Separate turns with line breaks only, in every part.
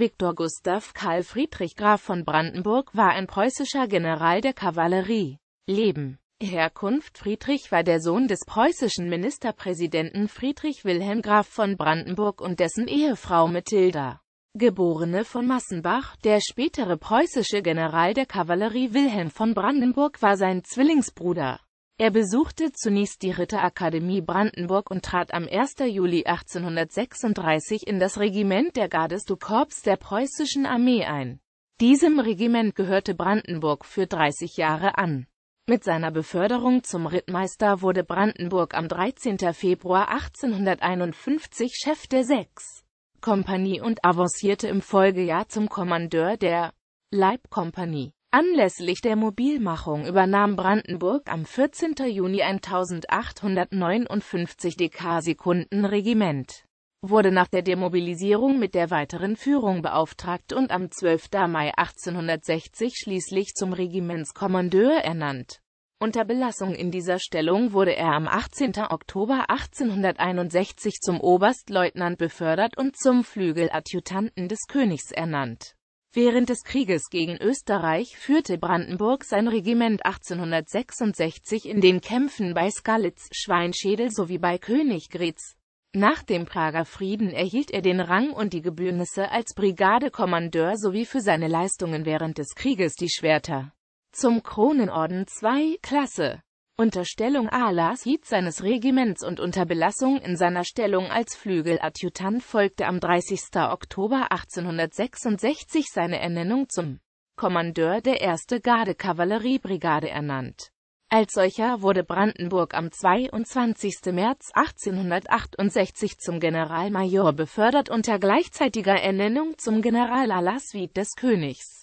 Viktor Gustav Karl Friedrich Graf von Brandenburg war ein preußischer General der Kavallerie. Leben Herkunft Friedrich war der Sohn des preußischen Ministerpräsidenten Friedrich Wilhelm Graf von Brandenburg und dessen Ehefrau Mathilda, geborene von Massenbach. Der spätere preußische General der Kavallerie Wilhelm von Brandenburg war sein Zwillingsbruder. Er besuchte zunächst die Ritterakademie Brandenburg und trat am 1. Juli 1836 in das Regiment der Gardes du Corps der preußischen Armee ein. Diesem Regiment gehörte Brandenburg für 30 Jahre an. Mit seiner Beförderung zum Rittmeister wurde Brandenburg am 13. Februar 1851 Chef der 6. Kompanie und avancierte im Folgejahr zum Kommandeur der Leibkompanie. Anlässlich der Mobilmachung übernahm Brandenburg am 14. Juni 1859 Dk-Sekunden-Regiment, wurde nach der Demobilisierung mit der weiteren Führung beauftragt und am 12. Mai 1860 schließlich zum Regimentskommandeur ernannt. Unter Belassung in dieser Stellung wurde er am 18. Oktober 1861 zum Oberstleutnant befördert und zum Flügeladjutanten des Königs ernannt Während des Krieges gegen Österreich führte Brandenburg sein Regiment 1866 in den Kämpfen bei Skalitz, Schweinschädel sowie bei Königgrätz. Nach dem Prager Frieden erhielt er den Rang und die Gebührnisse als Brigadekommandeur sowie für seine Leistungen während des Krieges die Schwerter. Zum Kronenorden 2 Klasse Unterstellung Alas Hiet seines Regiments und unter Belassung in seiner Stellung als Flügeladjutant folgte am 30. Oktober 1866 seine Ernennung zum Kommandeur der 1. Garde-Kavalleriebrigade ernannt. Als solcher wurde Brandenburg am 22. März 1868 zum Generalmajor befördert unter gleichzeitiger Ernennung zum General Alas Wied des Königs.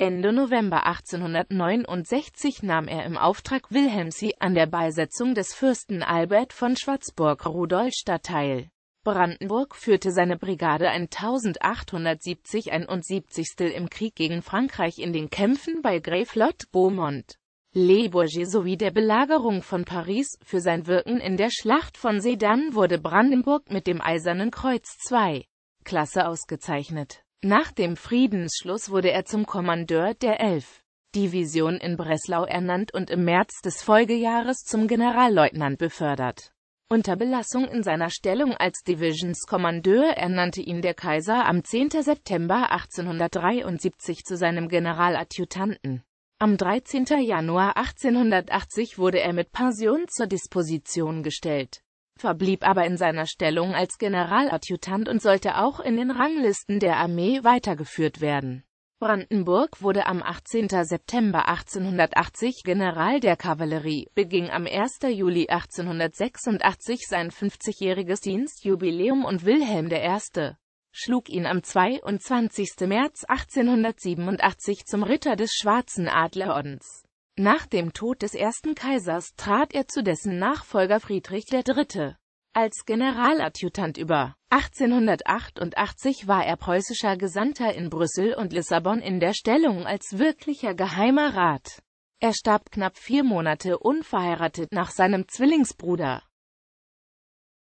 Ende November 1869 nahm er im Auftrag Wilhelmsi an der Beisetzung des Fürsten Albert von Schwarzburg-Rudolstadt teil. Brandenburg führte seine Brigade 1870 71. im Krieg gegen Frankreich in den Kämpfen bei Greyflot, Beaumont, Le Bourget sowie der Belagerung von Paris. Für sein Wirken in der Schlacht von Sedan wurde Brandenburg mit dem Eisernen Kreuz II Klasse ausgezeichnet. Nach dem Friedensschluss wurde er zum Kommandeur der 11. Division in Breslau ernannt und im März des Folgejahres zum Generalleutnant befördert. Unter Belassung in seiner Stellung als Divisionskommandeur ernannte ihn der Kaiser am 10. September 1873 zu seinem Generaladjutanten. Am 13. Januar 1880 wurde er mit Pension zur Disposition gestellt verblieb aber in seiner Stellung als Generaladjutant und sollte auch in den Ranglisten der Armee weitergeführt werden. Brandenburg wurde am 18. September 1880 General der Kavallerie, beging am 1. Juli 1886 sein 50-jähriges Dienstjubiläum und Wilhelm I. schlug ihn am 22. März 1887 zum Ritter des Schwarzen Adlerordens. Nach dem Tod des ersten Kaisers trat er zu dessen Nachfolger Friedrich III. als Generaladjutant über. 1888 war er preußischer Gesandter in Brüssel und Lissabon in der Stellung als wirklicher Geheimer Rat. Er starb knapp vier Monate unverheiratet nach seinem Zwillingsbruder